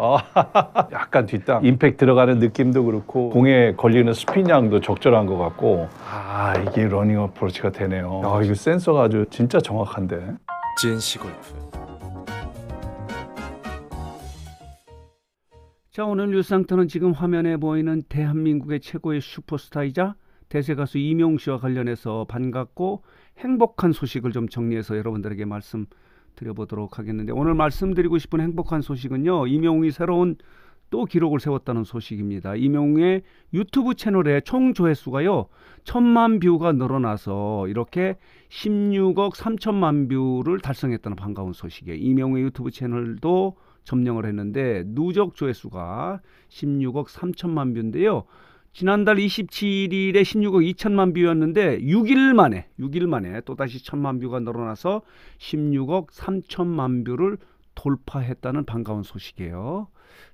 아. 약간 뒷땅 임팩 들어가는 느낌도 그렇고 공에 걸리는 스핀 양도 적절한 것 같고 아 이게 러닝 어프로치가 되네요 아 이거 센서가 아주 진짜 정확한데 젠시 골프 자 오늘 뉴스상터는 지금 화면에 보이는 대한민국의 최고의 슈퍼스타이자 대세 가수 이명 씨와 관련해서 반갑고 행복한 소식을 좀 정리해서 여러분들에게 말씀 드려보도록 하겠는데 오늘 말씀드리고 싶은 행복한 소식은요. 임영웅이 새로운 또 기록을 세웠다는 소식입니다. 임영웅의 유튜브 채널의 총 조회수가요. 천만 뷰가 늘어나서 이렇게 16억 3천만 뷰를 달성했다는 반가운 소식이에요. 임영웅의 유튜브 채널도 점령을 했는데 누적 조회수가 16억 3천만 뷰인데요. 지난달 27일에 16억 2천만 뷰였는데 6일 만에 6일 만에 또다시 천만 뷰가 늘어나서 16억 3천만 뷰를 돌파했다는 반가운 소식이에요.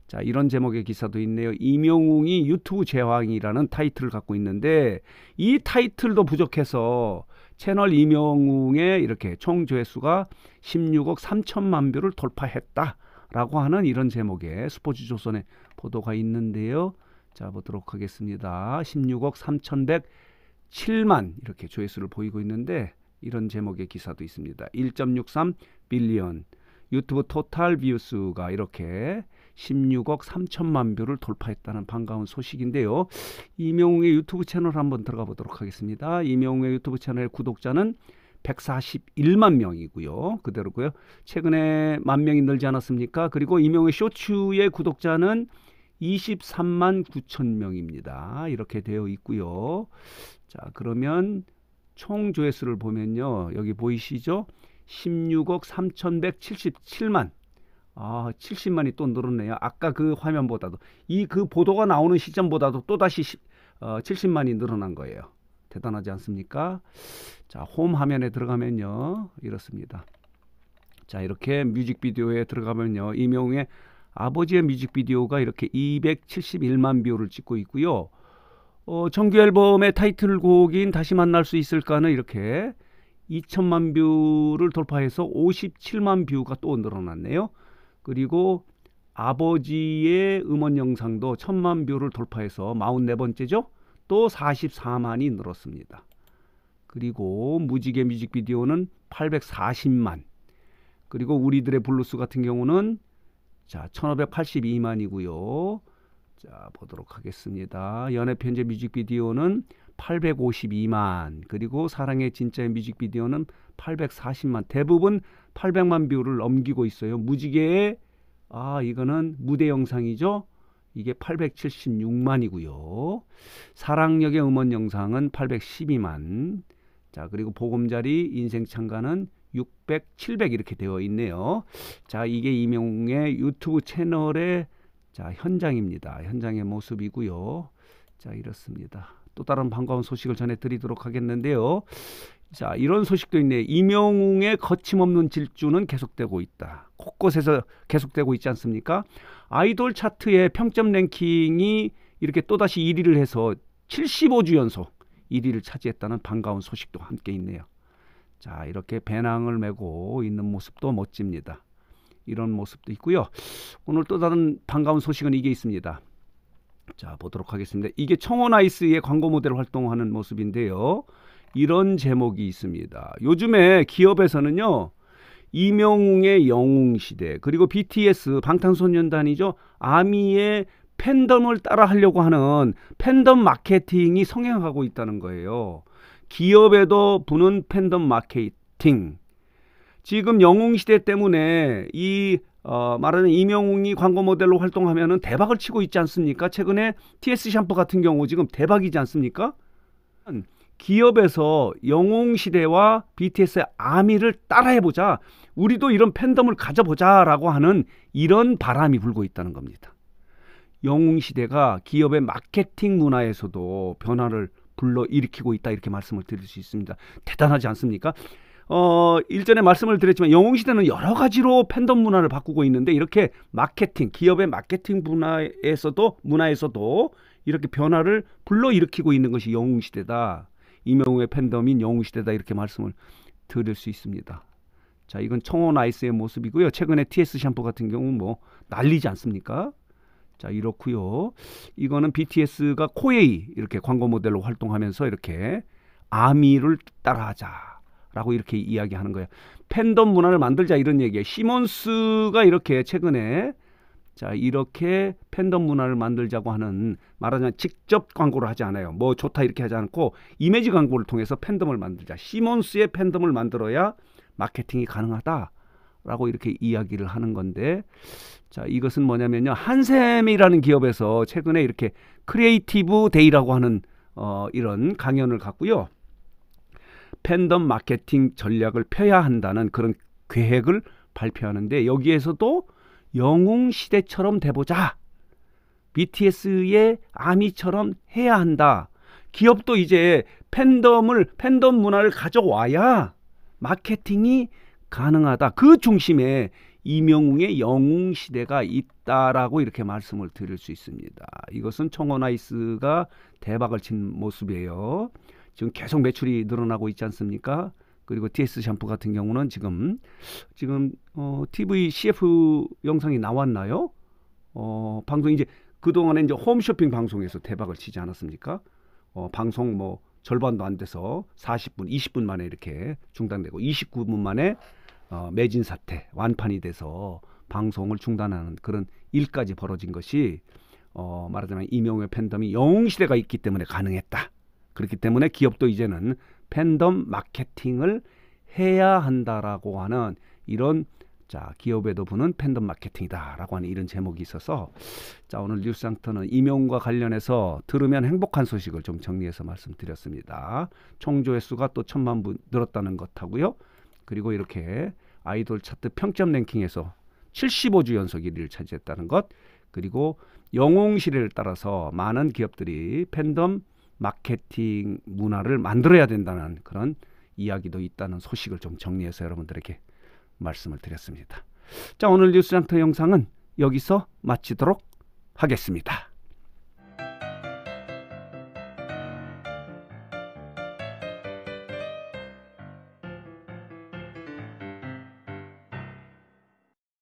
자, 이런 제목의 기사도 있네요. 이명웅이 유튜브 제왕이라는 타이틀을 갖고 있는데 이 타이틀도 부족해서 채널 이명웅의 이렇게 총 조회수가 16억 3천만 뷰를 돌파했다라고 하는 이런 제목의 스포츠 조선의 보도가 있는데요. 자 보도록 하겠습니다. 16억 3,107만 이렇게 조회수를 보이고 있는데 이런 제목의 기사도 있습니다. 1.63 빌리언 유튜브 토탈 뷰수가 이렇게 16억 3천만 뷰를 돌파했다는 반가운 소식인데요. 이명웅의 유튜브 채널 한번 들어가 보도록 하겠습니다. 이명웅의 유튜브 채널 구독자는 141만 명이고요. 그대로고요. 최근에 만 명이 늘지 않았습니까? 그리고 이명웅의 쇼츠의 구독자는 23만 9천 명입니다. 이렇게 되어 있고요. 자, 그러면 총 조회수를 보면요. 여기 보이시죠? 16억 3,177만. 아, 70만이 또 늘었네요. 아까 그 화면보다도 이 그 보도가 나오는 시점보다도 또 다시 어, 70만이 늘어난 거예요. 대단하지 않습니까? 자, 홈 화면에 들어가면요. 이렇습니다. 자, 이렇게 뮤직비디오에 들어가면요. 이명웅의 아버지의 뮤직비디오가 이렇게 271만 뷰를 찍고 있고요. 어, 정규 앨범의 타이틀곡인 다시 만날 수 있을까는 이렇게 2천만 뷰를 돌파해서 57만 뷰가 또 늘어났네요. 그리고 아버지의 음원 영상도 1 천만 뷰를 돌파해서 44번째죠. 또 44만이 늘었습니다. 그리고 무지개 뮤직비디오는 840만. 그리고 우리들의 블루스 같은 경우는 자, 1582만이고요. 자, 보도록 하겠습니다. 연애 편집 뮤직비디오는 852만, 그리고 사랑의 진짜 뮤직비디오는 840만. 대부분 800만 뷰를 넘기고 있어요. 무지개의 아, 이거는 무대 영상이죠. 이게 876만이고요. 사랑역의 음원 영상은 812만. 자, 그리고 보금자리 인생 창가는 600, 700 이렇게 되어 있네요. 자, 이게 이명웅의 유튜브 채널의 자, 현장입니다. 현장의 모습이고요. 자, 이렇습니다. 또 다른 반가운 소식을 전해 드리도록 하겠는데요. 자, 이런 소식도 있네. 요 이명웅의 거침없는 질주는 계속되고 있다. 곳곳에서 계속되고 있지 않습니까? 아이돌 차트의 평점 랭킹이 이렇게 또다시 1위를 해서 75주 연속 1위를 차지했다는 반가운 소식도 함께 있네요. 자, 이렇게 배낭을 메고 있는 모습도 멋집니다. 이런 모습도 있고요. 오늘 또 다른 반가운 소식은 이게 있습니다. 자, 보도록 하겠습니다. 이게 청원아이스의 광고 모델 활동하는 모습인데요. 이런 제목이 있습니다. 요즘에 기업에서는요. 이명웅의 영웅 시대 그리고 BTS 방탄소년단이죠. 아미의 팬덤을 따라 하려고 하는 팬덤 마케팅이 성행하고 있다는 거예요. 기업에도 부는 팬덤 마케팅. 지금 영웅 시대 때문에 이 어, 말하는 이명웅이 광고 모델로 활동하면 대박을 치고 있지 않습니까? 최근에 TS 샴푸 같은 경우 지금 대박이지 않습니까? 기업에서 영웅 시대와 BTS의 아미를 따라해보자. 우리도 이런 팬덤을 가져보자라고 하는 이런 바람이 불고 있다는 겁니다. 영웅 시대가 기업의 마케팅 문화에서도 변화를 불러 일으키고 있다 이렇게 말씀을 드릴 수 있습니다. 대단하지 않습니까? 어, 일전에 말씀을 드렸지만 영웅시대는 여러 가지로 팬덤 문화를 바꾸고 있는데 이렇게 마케팅, 기업의 마케팅 문화에서도 문화에서도 이렇게 변화를 불러일으키고 있는 것이 영웅시대다. 이명우의 팬덤인 영웅시대다 이렇게 말씀을 드릴 수 있습니다. 자, 이건 청원 아이스의 모습이고요. 최근에 TS 샴푸 같은 경우 뭐 난리지 않습니까? 자 이렇고요. 이거는 BTS가 코에이 이렇게 광고 모델로 활동하면서 이렇게 아미를 따라하자라고 이렇게 이야기하는 거예요. 팬덤 문화를 만들자 이런 얘기예요. 시몬스가 이렇게 최근에 자 이렇게 팬덤 문화를 만들자고 하는 말하자면 직접 광고를 하지 않아요. 뭐 좋다 이렇게 하지 않고 이미지 광고를 통해서 팬덤을 만들자. 시몬스의 팬덤을 만들어야 마케팅이 가능하다. 라고 이렇게 이야기를 하는 건데 자 이것은 뭐냐면요 한샘이라는 기업에서 최근에 이렇게 크리에이티브 데이라고 하는 어, 이런 강연을 갖고요 팬덤 마케팅 전략을 펴야 한다는 그런 계획을 발표하는데 여기에서도 영웅 시대처럼 돼보자 BTS의 아미처럼 해야 한다 기업도 이제 팬덤을 팬덤 문화를 가져와야 마케팅이 가능하다. 그 중심에 이명웅의 영웅 시대가 있다라고 이렇게 말씀을 드릴 수 있습니다. 이것은 청원아이스가 대박을 친 모습이에요. 지금 계속 매출이 늘어나고 있지 않습니까? 그리고 DS 샴푸 같은 경우는 지금 지금 어, TV CF 영상이 나왔나요? 어, 방송 이제 그동안에 이제 홈쇼핑 방송에서 대박을 치지 않았습니까? 어, 방송 뭐 절반도 안 돼서 40분, 20분 만에 이렇게 중단되고 29분 만에 어, 매진 사태 완판이 돼서 방송을 중단하는 그런 일까지 벌어진 것이 어, 말하자면 이명의 팬덤이 영웅 시대가 있기 때문에 가능했다. 그렇기 때문에 기업도 이제는 팬덤 마케팅을 해야 한다라고 하는 이런 자 기업에도 부는 팬덤 마케팅이다라고 하는 이런 제목이 있어서 자 오늘 뉴스상터는 임용과 관련해서 들으면 행복한 소식을 좀 정리해서 말씀드렸습니다. 총조회 수가 또 천만 분 늘었다는 것하고요. 그리고 이렇게 아이돌 차트 평점 랭킹에서 75주 연속 1위를 차지했다는 것 그리고 영웅 시대를 따라서 많은 기업들이 팬덤 마케팅 문화를 만들어야 된다는 그런 이야기도 있다는 소식을 좀 정리해서 여러분들에게 말씀을 드렸습니다. 자 오늘 뉴스장터 영상은 여기서 마치도록 하겠습니다.